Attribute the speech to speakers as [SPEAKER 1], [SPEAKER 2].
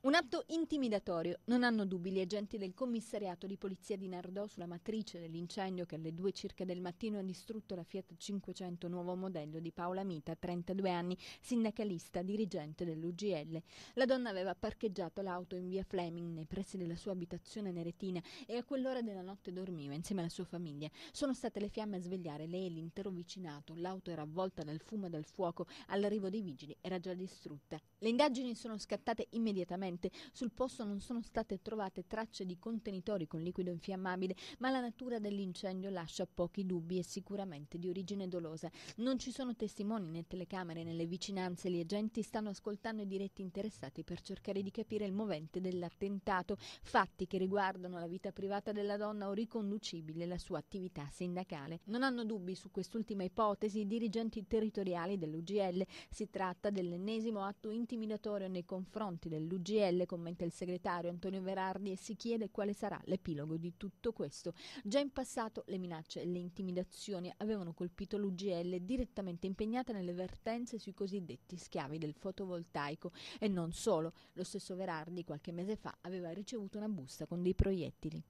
[SPEAKER 1] Un atto intimidatorio, non hanno dubbi gli agenti del commissariato di polizia di Nardò sulla matrice dell'incendio che alle 2 circa del mattino ha distrutto la Fiat 500 nuovo modello di Paola Mita, 32 anni, sindacalista, dirigente dell'UGL. La donna aveva parcheggiato l'auto in via Fleming nei pressi della sua abitazione neretina e a quell'ora della notte dormiva insieme alla sua famiglia. Sono state le fiamme a svegliare lei e l'intero vicinato, l'auto era avvolta dal fumo e dal fuoco, all'arrivo dei vigili era già distrutta. Le indagini sono scattate immediatamente Fortunatamente sul posto non sono state trovate tracce di contenitori con liquido infiammabile, ma la natura dell'incendio lascia pochi dubbi e sicuramente di origine dolosa. Non ci sono testimoni né telecamere nelle vicinanze, gli agenti stanno ascoltando i diretti interessati per cercare di capire il movente dell'attentato, fatti che riguardano la vita privata della donna o riconducibile la sua attività sindacale. Non hanno dubbi su quest'ultima ipotesi i dirigenti territoriali dell'UGL. Si tratta dell'ennesimo atto intimidatorio nei confronti dell'UGL CGL, commenta il segretario Antonio Verardi e si chiede quale sarà l'epilogo di tutto questo. Già in passato le minacce e le intimidazioni avevano colpito l'UGL direttamente impegnata nelle vertenze sui cosiddetti schiavi del fotovoltaico e non solo. Lo stesso Verardi qualche mese fa aveva ricevuto una busta con dei proiettili.